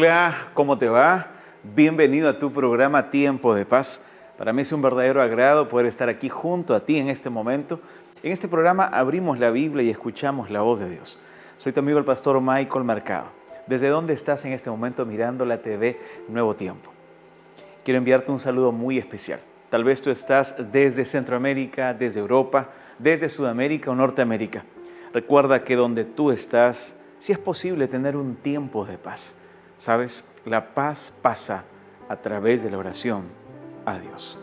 Hola, ¿cómo te va? Bienvenido a tu programa Tiempo de Paz. Para mí es un verdadero agrado poder estar aquí junto a ti en este momento. En este programa abrimos la Biblia y escuchamos la voz de Dios. Soy tu amigo el pastor Michael Mercado. ¿Desde dónde estás en este momento mirando la TV Nuevo Tiempo? Quiero enviarte un saludo muy especial. Tal vez tú estás desde Centroamérica, desde Europa, desde Sudamérica o Norteamérica. Recuerda que donde tú estás, si sí es posible tener un tiempo de paz Sabes, la paz pasa a través de la oración a Dios.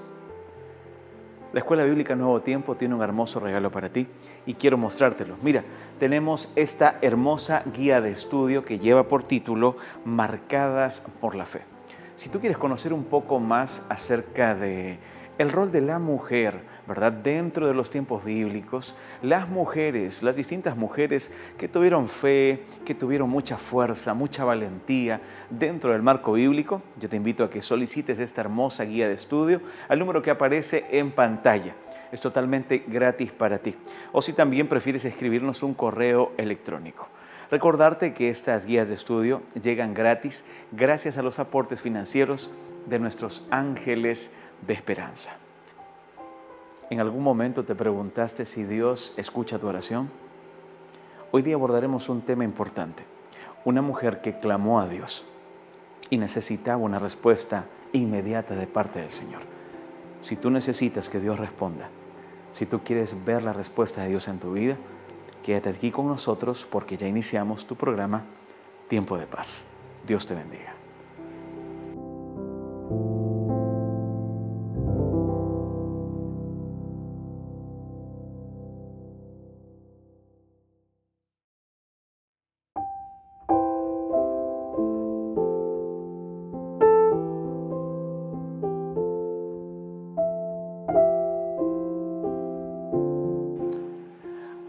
La Escuela Bíblica Nuevo Tiempo tiene un hermoso regalo para ti y quiero mostrártelo. Mira, tenemos esta hermosa guía de estudio que lleva por título Marcadas por la Fe. Si tú quieres conocer un poco más acerca de el rol de la mujer, ¿verdad? Dentro de los tiempos bíblicos, las mujeres, las distintas mujeres que tuvieron fe, que tuvieron mucha fuerza, mucha valentía dentro del marco bíblico, yo te invito a que solicites esta hermosa guía de estudio al número que aparece en pantalla. Es totalmente gratis para ti. O si también prefieres escribirnos un correo electrónico. Recordarte que estas guías de estudio llegan gratis gracias a los aportes financieros de nuestros ángeles de esperanza. ¿En algún momento te preguntaste si Dios escucha tu oración? Hoy día abordaremos un tema importante. Una mujer que clamó a Dios y necesitaba una respuesta inmediata de parte del Señor. Si tú necesitas que Dios responda, si tú quieres ver la respuesta de Dios en tu vida, Quédate aquí con nosotros porque ya iniciamos tu programa Tiempo de Paz. Dios te bendiga.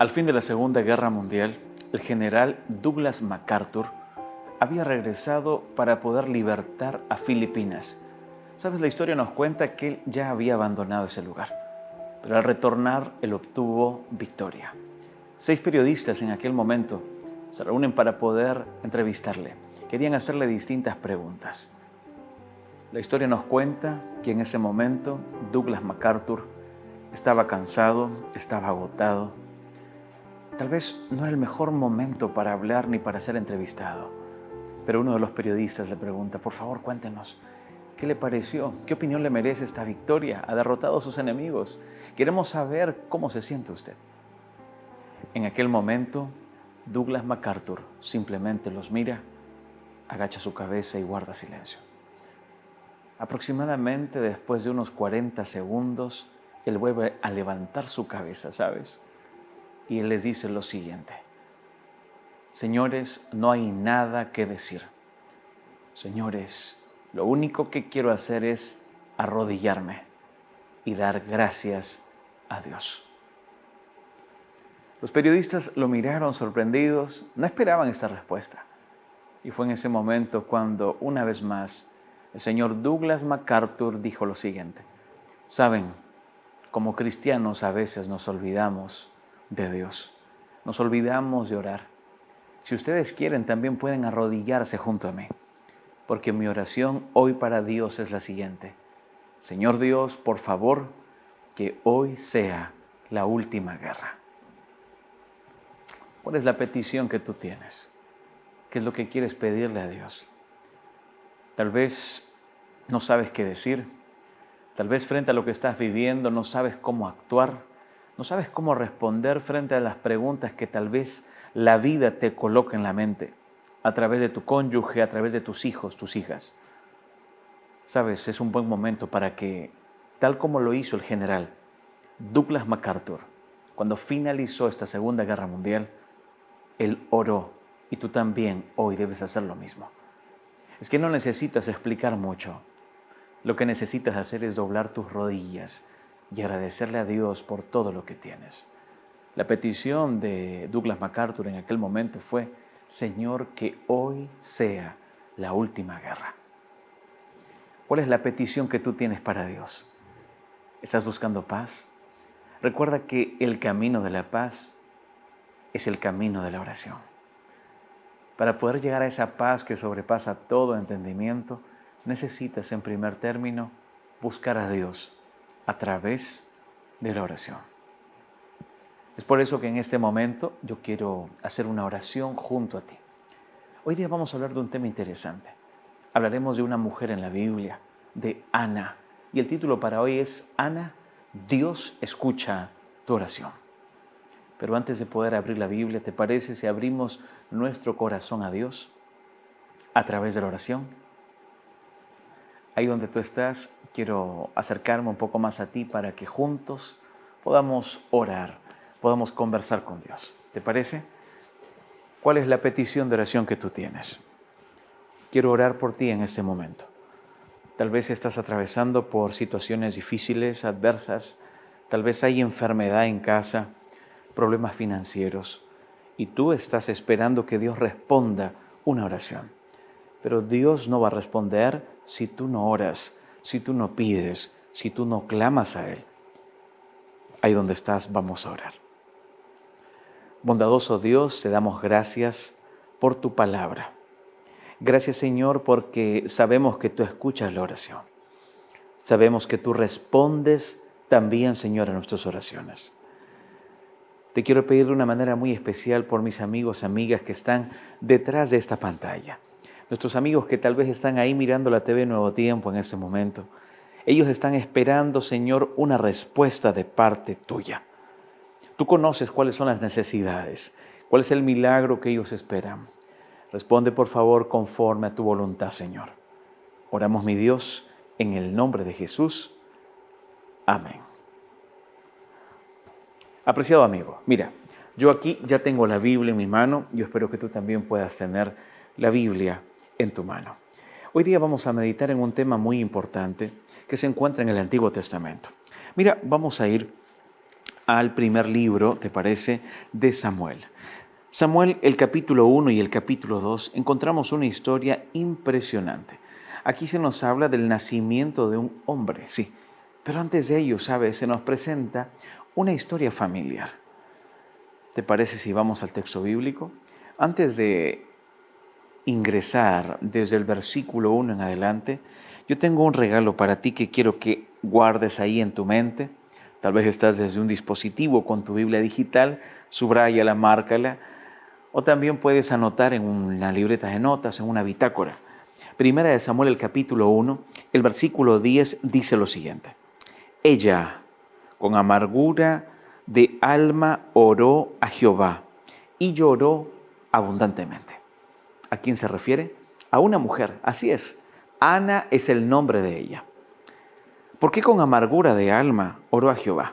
Al fin de la Segunda Guerra Mundial, el general Douglas MacArthur había regresado para poder libertar a Filipinas. Sabes, la historia nos cuenta que él ya había abandonado ese lugar, pero al retornar él obtuvo victoria. Seis periodistas en aquel momento se reúnen para poder entrevistarle. Querían hacerle distintas preguntas. La historia nos cuenta que en ese momento Douglas MacArthur estaba cansado, estaba agotado, Tal vez no era el mejor momento para hablar ni para ser entrevistado, pero uno de los periodistas le pregunta, por favor cuéntenos, ¿qué le pareció? ¿Qué opinión le merece esta victoria? ¿Ha derrotado a sus enemigos? Queremos saber cómo se siente usted. En aquel momento, Douglas MacArthur simplemente los mira, agacha su cabeza y guarda silencio. Aproximadamente después de unos 40 segundos, él vuelve a levantar su cabeza, ¿sabes? y él les dice lo siguiente. Señores, no hay nada que decir. Señores, lo único que quiero hacer es arrodillarme y dar gracias a Dios. Los periodistas lo miraron sorprendidos, no esperaban esta respuesta. Y fue en ese momento cuando, una vez más, el señor Douglas MacArthur dijo lo siguiente. Saben, como cristianos a veces nos olvidamos de Dios. Nos olvidamos de orar. Si ustedes quieren, también pueden arrodillarse junto a mí, porque mi oración hoy para Dios es la siguiente. Señor Dios, por favor, que hoy sea la última guerra. ¿Cuál es la petición que tú tienes? ¿Qué es lo que quieres pedirle a Dios? Tal vez no sabes qué decir. Tal vez frente a lo que estás viviendo no sabes cómo actuar no sabes cómo responder frente a las preguntas que tal vez la vida te coloque en la mente, a través de tu cónyuge, a través de tus hijos, tus hijas. Sabes, es un buen momento para que, tal como lo hizo el general Douglas MacArthur, cuando finalizó esta Segunda Guerra Mundial, él oró y tú también hoy debes hacer lo mismo. Es que no necesitas explicar mucho. Lo que necesitas hacer es doblar tus rodillas y agradecerle a Dios por todo lo que tienes. La petición de Douglas MacArthur en aquel momento fue, Señor, que hoy sea la última guerra. ¿Cuál es la petición que tú tienes para Dios? ¿Estás buscando paz? Recuerda que el camino de la paz es el camino de la oración. Para poder llegar a esa paz que sobrepasa todo entendimiento, necesitas en primer término buscar a Dios a través de la oración. Es por eso que en este momento yo quiero hacer una oración junto a ti. Hoy día vamos a hablar de un tema interesante. Hablaremos de una mujer en la Biblia, de Ana. Y el título para hoy es Ana, Dios escucha tu oración. Pero antes de poder abrir la Biblia, ¿te parece si abrimos nuestro corazón a Dios a través de la oración? Ahí donde tú estás, quiero acercarme un poco más a ti para que juntos podamos orar, podamos conversar con Dios. ¿Te parece? ¿Cuál es la petición de oración que tú tienes? Quiero orar por ti en este momento. Tal vez estás atravesando por situaciones difíciles, adversas, tal vez hay enfermedad en casa, problemas financieros, y tú estás esperando que Dios responda una oración. Pero Dios no va a responder si tú no oras si tú no pides, si tú no clamas a Él. Ahí donde estás, vamos a orar. Bondadoso Dios, te damos gracias por tu palabra. Gracias Señor porque sabemos que tú escuchas la oración. Sabemos que tú respondes también Señor a nuestras oraciones. Te quiero pedir de una manera muy especial por mis amigos, amigas que están detrás de esta pantalla nuestros amigos que tal vez están ahí mirando la TV Nuevo Tiempo en este momento. Ellos están esperando, Señor, una respuesta de parte tuya. Tú conoces cuáles son las necesidades, cuál es el milagro que ellos esperan. Responde, por favor, conforme a tu voluntad, Señor. Oramos, mi Dios, en el nombre de Jesús. Amén. Apreciado amigo, mira, yo aquí ya tengo la Biblia en mi mano, yo espero que tú también puedas tener la Biblia en tu mano. Hoy día vamos a meditar en un tema muy importante que se encuentra en el Antiguo Testamento. Mira, vamos a ir al primer libro, ¿te parece?, de Samuel. Samuel, el capítulo 1 y el capítulo 2, encontramos una historia impresionante. Aquí se nos habla del nacimiento de un hombre, sí, pero antes de ello, ¿sabes? Se nos presenta una historia familiar. ¿Te parece si vamos al texto bíblico? Antes de ingresar desde el versículo 1 en adelante, yo tengo un regalo para ti que quiero que guardes ahí en tu mente. Tal vez estás desde un dispositivo con tu Biblia digital, subrayala, márcala, o también puedes anotar en una libreta de notas, en una bitácora. Primera de Samuel, el capítulo 1, el versículo 10 dice lo siguiente. Ella, con amargura de alma, oró a Jehová y lloró abundantemente. ¿A quién se refiere? A una mujer, así es. Ana es el nombre de ella. ¿Por qué con amargura de alma oró a Jehová?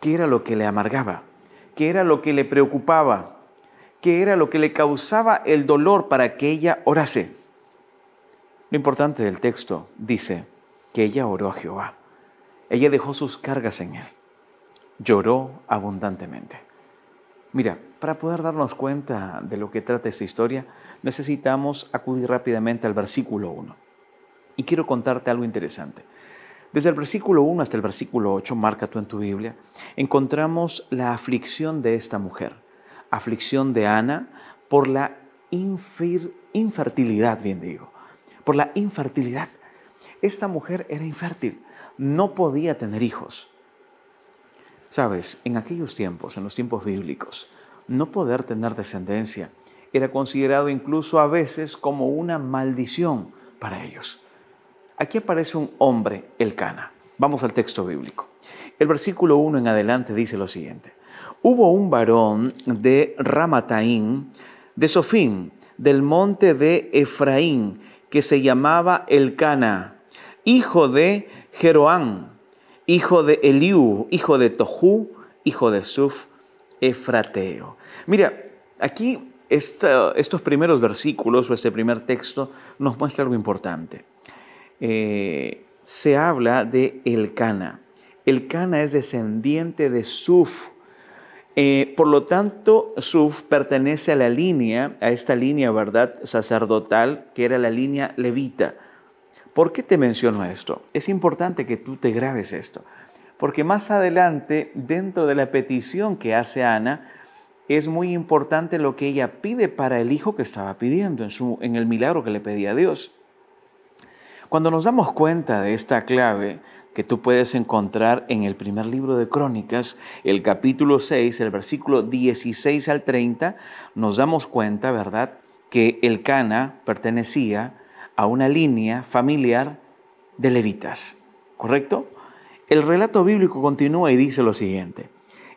¿Qué era lo que le amargaba? ¿Qué era lo que le preocupaba? ¿Qué era lo que le causaba el dolor para que ella orase? Lo importante del texto dice que ella oró a Jehová. Ella dejó sus cargas en él. Lloró abundantemente. Mira, para poder darnos cuenta de lo que trata esta historia, necesitamos acudir rápidamente al versículo 1. Y quiero contarte algo interesante. Desde el versículo 1 hasta el versículo 8, marca tú en tu Biblia, encontramos la aflicción de esta mujer, aflicción de Ana por la infertilidad, bien digo, por la infertilidad. Esta mujer era infértil, no podía tener hijos. Sabes, en aquellos tiempos, en los tiempos bíblicos, no poder tener descendencia. Era considerado incluso a veces como una maldición para ellos. Aquí aparece un hombre, el Cana. Vamos al texto bíblico. El versículo 1 en adelante dice lo siguiente. Hubo un varón de Ramataín, de Sofín, del monte de Efraín, que se llamaba El Cana, hijo de Jeroán, hijo de Eliú, hijo de Tohu, hijo de Suf, Efrateo. Mira, aquí estos primeros versículos o este primer texto nos muestra algo importante. Eh, se habla de Elcana. Elcana es descendiente de Suf. Eh, por lo tanto, Suf pertenece a la línea, a esta línea, ¿verdad?, sacerdotal, que era la línea levita. ¿Por qué te menciono esto? Es importante que tú te grabes esto porque más adelante, dentro de la petición que hace Ana, es muy importante lo que ella pide para el hijo que estaba pidiendo, en, el milagro que le pedía a Dios. Cuando nos damos cuenta de esta clave que tú puedes encontrar en el primer libro de Crónicas, el capítulo 6, el versículo 16 al 30, nos damos cuenta, ¿verdad?, que el Cana pertenecía a una línea familiar de levitas, ¿correcto? El relato bíblico continúa y dice lo siguiente.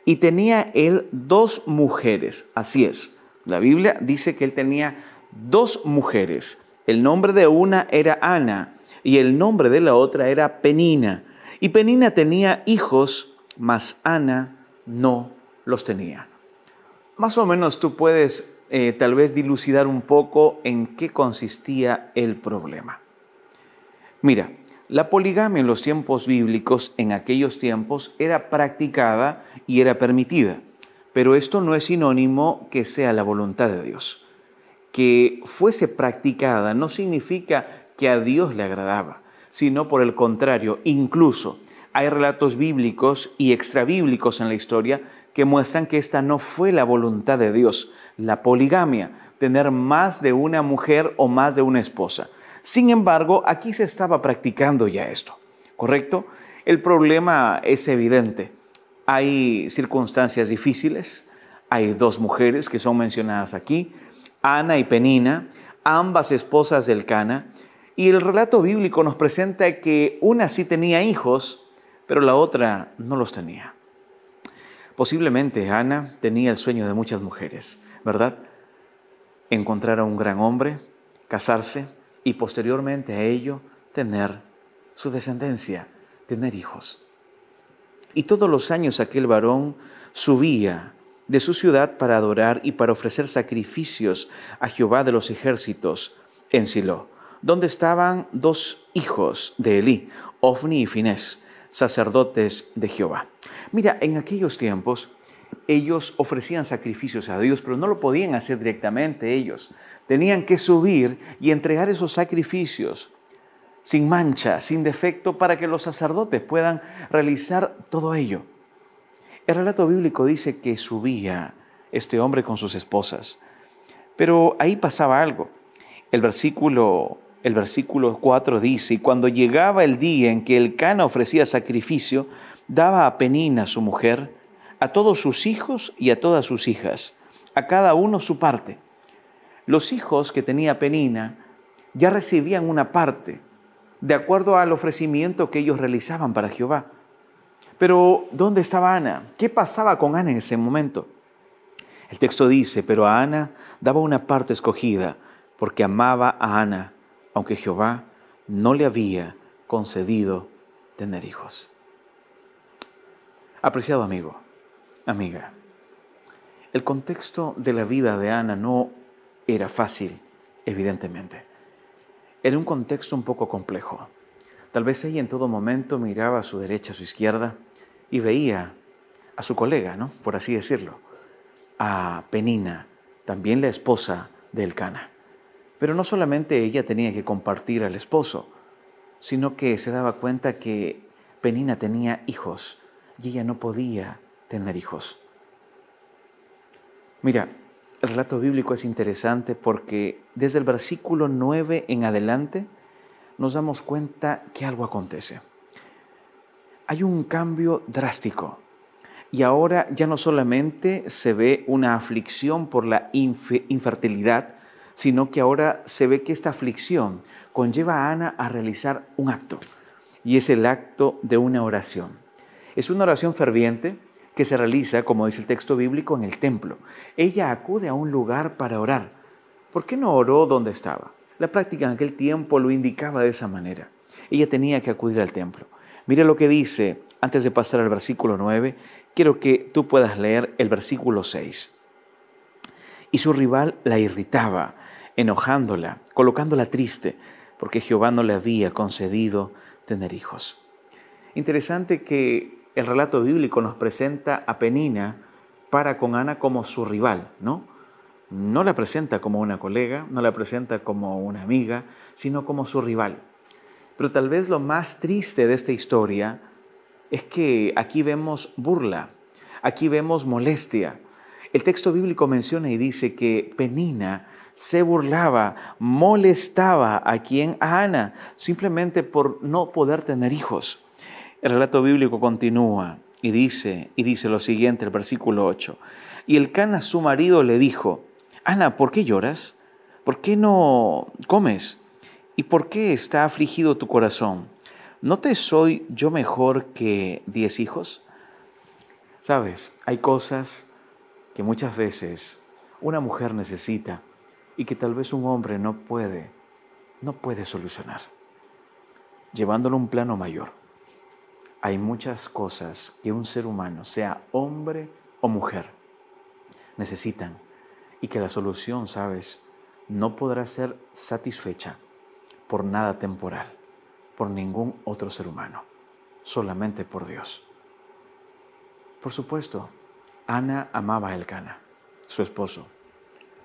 Y tenía él dos mujeres, así es. La Biblia dice que él tenía dos mujeres. El nombre de una era Ana y el nombre de la otra era Penina. Y Penina tenía hijos, mas Ana no los tenía. Más o menos tú puedes eh, tal vez dilucidar un poco en qué consistía el problema. Mira, la poligamia en los tiempos bíblicos, en aquellos tiempos, era practicada y era permitida, pero esto no es sinónimo que sea la voluntad de Dios. Que fuese practicada no significa que a Dios le agradaba, sino por el contrario, incluso hay relatos bíblicos y extrabíblicos en la historia que muestran que esta no fue la voluntad de Dios, la poligamia, tener más de una mujer o más de una esposa. Sin embargo, aquí se estaba practicando ya esto, ¿correcto? El problema es evidente. Hay circunstancias difíciles, hay dos mujeres que son mencionadas aquí, Ana y Penina, ambas esposas del Cana, y el relato bíblico nos presenta que una sí tenía hijos, pero la otra no los tenía. Posiblemente Ana tenía el sueño de muchas mujeres, ¿verdad? Encontrar a un gran hombre, casarse, y posteriormente a ello tener su descendencia, tener hijos. Y todos los años aquel varón subía de su ciudad para adorar y para ofrecer sacrificios a Jehová de los ejércitos en Silo, donde estaban dos hijos de Elí, Ofni y Finés, sacerdotes de Jehová. Mira, en aquellos tiempos ellos ofrecían sacrificios a Dios, pero no lo podían hacer directamente ellos. Tenían que subir y entregar esos sacrificios sin mancha, sin defecto, para que los sacerdotes puedan realizar todo ello. El relato bíblico dice que subía este hombre con sus esposas, pero ahí pasaba algo. El versículo, 4 dice, y cuando llegaba el día en que el Cana ofrecía sacrificio, daba a Penina su mujer, a todos sus hijos y a todas sus hijas, a cada uno su parte. Los hijos que tenía Penina ya recibían una parte, de acuerdo al ofrecimiento que ellos realizaban para Jehová. Pero, ¿dónde estaba Ana? ¿Qué pasaba con Ana en ese momento? El texto dice, pero a Ana daba una parte escogida, porque amaba a Ana, aunque Jehová no le había concedido tener hijos. Apreciado amigo, amiga. El contexto de la vida de Ana no era fácil, evidentemente. Era un contexto un poco complejo. Tal vez ella en todo momento miraba a su derecha, a su izquierda y veía a su colega, ¿no? Por así decirlo, a Penina, también la esposa de Elcana. Pero no solamente ella tenía que compartir al esposo, sino que se daba cuenta que Penina tenía hijos y ella no podía tener hijos. Mira, el relato bíblico es interesante porque desde el versículo 9 en adelante nos damos cuenta que algo acontece. Hay un cambio drástico y ahora ya no solamente se ve una aflicción por la infertilidad, sino que ahora se ve que esta aflicción conlleva a Ana a realizar un acto, y es el acto de una oración. Es una oración ferviente, que se realiza, como dice el texto bíblico, en el templo. Ella acude a un lugar para orar. ¿Por qué no oró donde estaba? La práctica en aquel tiempo lo indicaba de esa manera. Ella tenía que acudir al templo. Mira lo que dice, antes de pasar al versículo 9, quiero que tú puedas leer el versículo 6. Y su rival la irritaba, enojándola, colocándola triste, porque Jehová no le había concedido tener hijos. Interesante que el relato bíblico nos presenta a Penina para con Ana como su rival, ¿no? No la presenta como una colega, no la presenta como una amiga, sino como su rival. Pero tal vez lo más triste de esta historia es que aquí vemos burla, aquí vemos molestia. El texto bíblico menciona y dice que Penina se burlaba, molestaba a quien a Ana, simplemente por no poder tener hijos. El relato bíblico continúa y dice, y dice lo siguiente, el versículo 8. Y el Cana, su marido, le dijo, Ana, ¿por qué lloras? ¿Por qué no comes? ¿Y por qué está afligido tu corazón? ¿No te soy yo mejor que diez hijos? Sabes, hay cosas que muchas veces una mujer necesita y que tal vez un hombre no puede, no puede solucionar, llevándolo a un plano mayor hay muchas cosas que un ser humano, sea hombre o mujer, necesitan y que la solución, sabes, no podrá ser satisfecha por nada temporal, por ningún otro ser humano, solamente por Dios. Por supuesto, Ana amaba a Elcana, su esposo,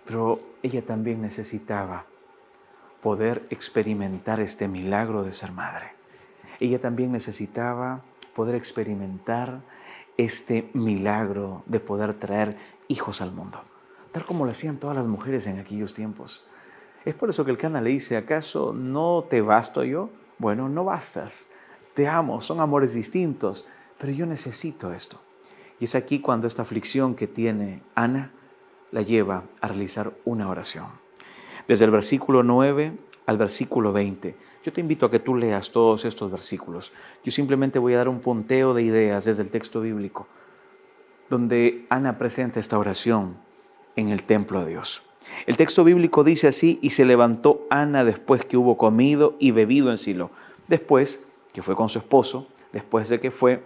pero ella también necesitaba poder experimentar este milagro de ser madre. Ella también necesitaba poder experimentar este milagro de poder traer hijos al mundo, tal como lo hacían todas las mujeres en aquellos tiempos. Es por eso que el Cana le dice, ¿acaso no te basto yo? Bueno, no bastas, te amo, son amores distintos, pero yo necesito esto. Y es aquí cuando esta aflicción que tiene Ana la lleva a realizar una oración desde el versículo 9 al versículo 20. Yo te invito a que tú leas todos estos versículos. Yo simplemente voy a dar un punteo de ideas desde el texto bíblico, donde Ana presenta esta oración en el templo a Dios. El texto bíblico dice así, y se levantó Ana después que hubo comido y bebido en Silo, después que fue con su esposo, después de que fue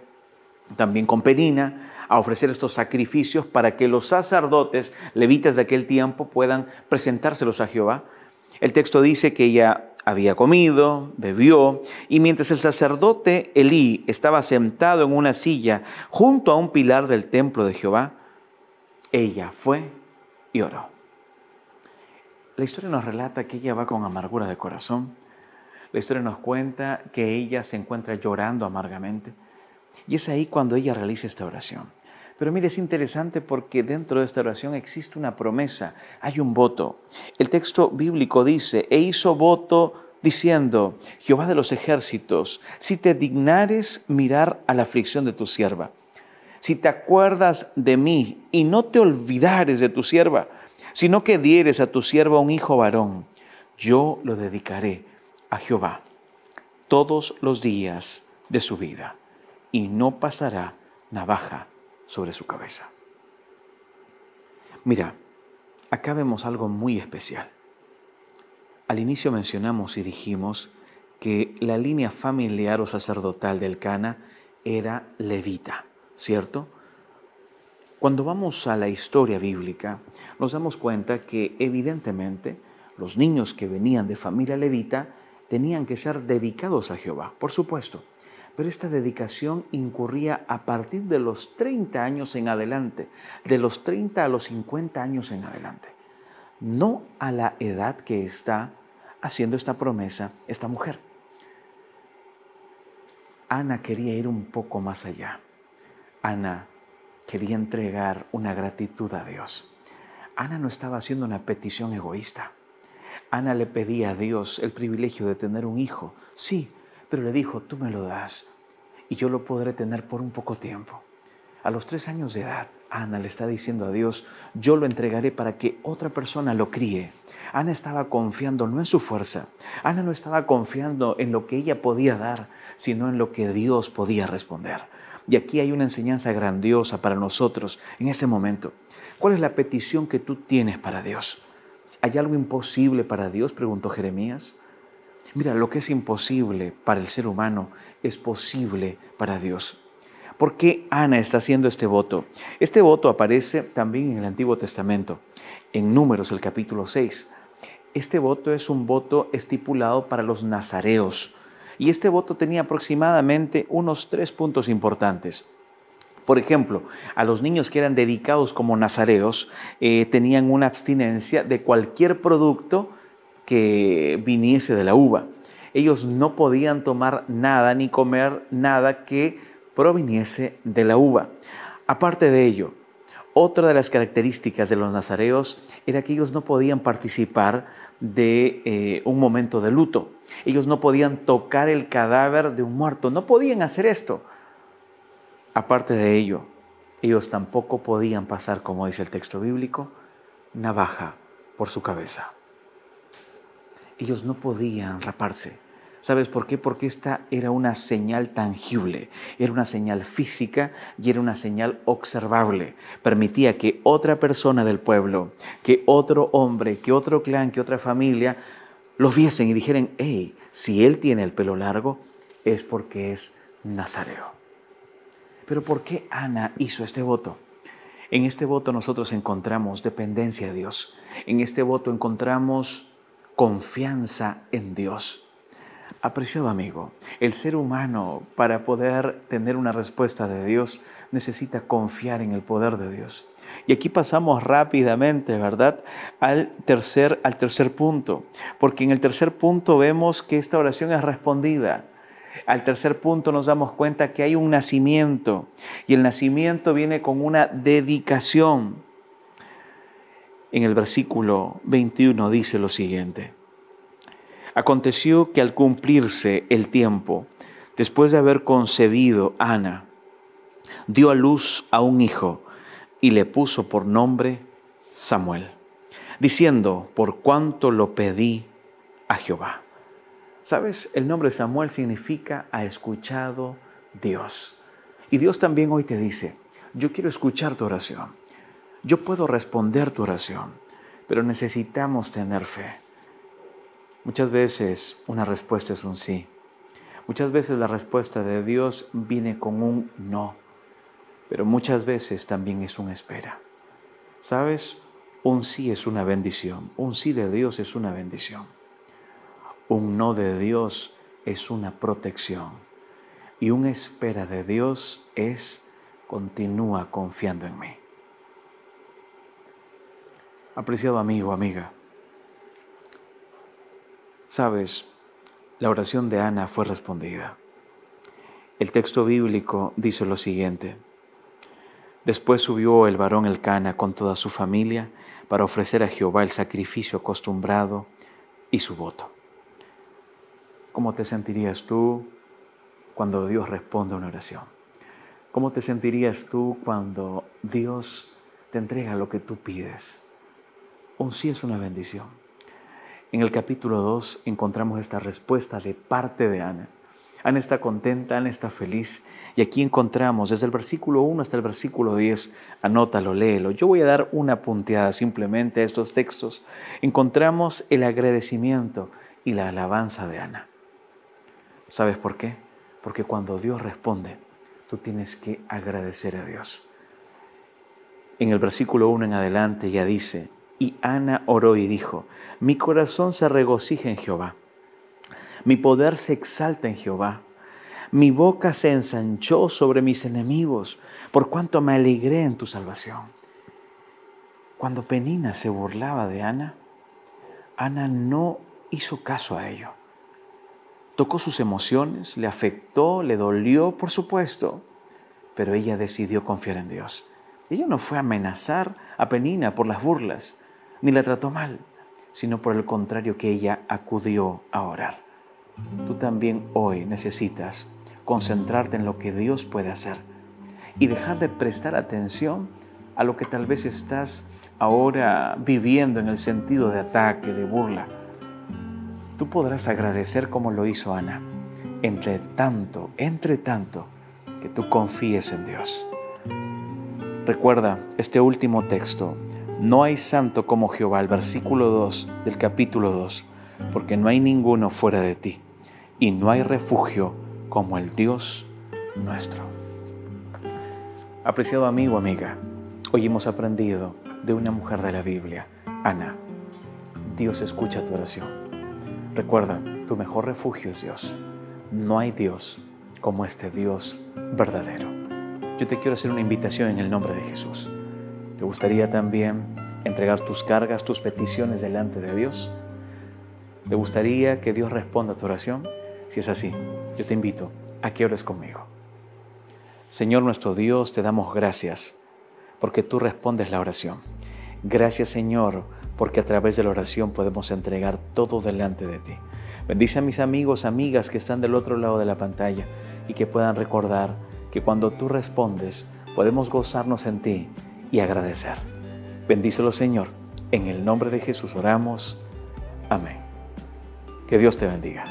también con Penina, a ofrecer estos sacrificios para que los sacerdotes levitas de aquel tiempo puedan presentárselos a Jehová. El texto dice que ella había comido, bebió, y mientras el sacerdote Elí estaba sentado en una silla junto a un pilar del templo de Jehová, ella fue y oró. La historia nos relata que ella va con amargura de corazón. La historia nos cuenta que ella se encuentra llorando amargamente. Y es ahí cuando ella realiza esta oración. Pero mire, es interesante porque dentro de esta oración existe una promesa, hay un voto. El texto bíblico dice, e hizo voto diciendo, Jehová de los ejércitos, si te dignares mirar a la aflicción de tu sierva, si te acuerdas de mí y no te olvidares de tu sierva, sino que dieres a tu sierva un hijo varón, yo lo dedicaré a Jehová todos los días de su vida y no pasará navaja sobre su cabeza. Mira, acá vemos algo muy especial. Al inicio mencionamos y dijimos que la línea familiar o sacerdotal del Cana era levita, ¿cierto? Cuando vamos a la historia bíblica, nos damos cuenta que evidentemente los niños que venían de familia levita tenían que ser dedicados a Jehová, por supuesto. Pero esta dedicación incurría a partir de los 30 años en adelante, de los 30 a los 50 años en adelante, no a la edad que está haciendo esta promesa esta mujer. Ana quería ir un poco más allá. Ana quería entregar una gratitud a Dios. Ana no estaba haciendo una petición egoísta. Ana le pedía a Dios el privilegio de tener un hijo, sí, pero le dijo, tú me lo das y yo lo podré tener por un poco tiempo. A los tres años de edad, Ana le está diciendo a Dios, yo lo entregaré para que otra persona lo críe. Ana estaba confiando no en su fuerza, Ana no estaba confiando en lo que ella podía dar, sino en lo que Dios podía responder. Y aquí hay una enseñanza grandiosa para nosotros en este momento. ¿Cuál es la petición que tú tienes para Dios? ¿Hay algo imposible para Dios? preguntó Jeremías. Mira, lo que es imposible para el ser humano es posible para Dios. ¿Por qué Ana está haciendo este voto? Este voto aparece también en el Antiguo Testamento, en Números, el capítulo 6. Este voto es un voto estipulado para los nazareos. Y este voto tenía aproximadamente unos tres puntos importantes. Por ejemplo, a los niños que eran dedicados como nazareos eh, tenían una abstinencia de cualquier producto que viniese de la uva. Ellos no podían tomar nada ni comer nada que proviniese de la uva. Aparte de ello, otra de las características de los nazareos era que ellos no podían participar de eh, un momento de luto. Ellos no podían tocar el cadáver de un muerto, no podían hacer esto. Aparte de ello, ellos tampoco podían pasar, como dice el texto bíblico, navaja por su cabeza ellos no podían raparse. ¿Sabes por qué? Porque esta era una señal tangible, era una señal física y era una señal observable. Permitía que otra persona del pueblo, que otro hombre, que otro clan, que otra familia, los viesen y dijeran, hey, si él tiene el pelo largo es porque es nazareo. Pero ¿por qué Ana hizo este voto? En este voto nosotros encontramos dependencia de Dios. En este voto encontramos confianza en Dios. Apreciado amigo, el ser humano para poder tener una respuesta de Dios necesita confiar en el poder de Dios. Y aquí pasamos rápidamente, ¿verdad? Al tercer, al tercer punto, porque en el tercer punto vemos que esta oración es respondida. Al tercer punto nos damos cuenta que hay un nacimiento y el nacimiento viene con una dedicación en el versículo 21 dice lo siguiente. Aconteció que al cumplirse el tiempo, después de haber concebido Ana, dio a luz a un hijo y le puso por nombre Samuel, diciendo, por cuanto lo pedí a Jehová. Sabes, el nombre Samuel significa ha escuchado Dios. Y Dios también hoy te dice, yo quiero escuchar tu oración. Yo puedo responder tu oración, pero necesitamos tener fe. Muchas veces una respuesta es un sí. Muchas veces la respuesta de Dios viene con un no, pero muchas veces también es un espera. ¿Sabes? Un sí es una bendición. Un sí de Dios es una bendición. Un no de Dios es una protección. Y un espera de Dios es continúa confiando en mí apreciado amigo, amiga. Sabes, la oración de Ana fue respondida. El texto bíblico dice lo siguiente. Después subió el varón Elcana con toda su familia para ofrecer a Jehová el sacrificio acostumbrado y su voto. ¿Cómo te sentirías tú cuando Dios responde a una oración? ¿Cómo te sentirías tú cuando Dios te entrega lo que tú pides? un sí es una bendición. En el capítulo 2 encontramos esta respuesta de parte de Ana. Ana está contenta, Ana está feliz. Y aquí encontramos desde el versículo 1 hasta el versículo 10, anótalo, léelo. Yo voy a dar una punteada simplemente a estos textos. Encontramos el agradecimiento y la alabanza de Ana. ¿Sabes por qué? Porque cuando Dios responde, tú tienes que agradecer a Dios. En el versículo 1 en adelante ya dice, y Ana oró y dijo, mi corazón se regocija en Jehová, mi poder se exalta en Jehová, mi boca se ensanchó sobre mis enemigos, por cuanto me alegré en tu salvación. Cuando Penina se burlaba de Ana, Ana no hizo caso a ello. Tocó sus emociones, le afectó, le dolió, por supuesto, pero ella decidió confiar en Dios. Ella no fue a amenazar a Penina por las burlas ni la trató mal, sino por el contrario que ella acudió a orar. Tú también hoy necesitas concentrarte en lo que Dios puede hacer y dejar de prestar atención a lo que tal vez estás ahora viviendo en el sentido de ataque, de burla. Tú podrás agradecer como lo hizo Ana, entre tanto, entre tanto, que tú confíes en Dios. Recuerda este último texto, no hay santo como Jehová, el versículo 2 del capítulo 2, porque no hay ninguno fuera de ti, y no hay refugio como el Dios nuestro. Apreciado amigo, amiga, hoy hemos aprendido de una mujer de la Biblia, Ana. Dios escucha tu oración. Recuerda, tu mejor refugio es Dios. No hay Dios como este Dios verdadero. Yo te quiero hacer una invitación en el nombre de Jesús ¿Te gustaría también entregar tus cargas, tus peticiones delante de Dios? ¿Te gustaría que Dios responda a tu oración? Si es así, yo te invito a que ores conmigo. Señor nuestro Dios, te damos gracias porque tú respondes la oración. Gracias Señor porque a través de la oración podemos entregar todo delante de ti. Bendice a mis amigos, amigas que están del otro lado de la pantalla y que puedan recordar que cuando tú respondes podemos gozarnos en ti y agradecer. Bendícelo Señor. En el nombre de Jesús oramos. Amén. Que Dios te bendiga.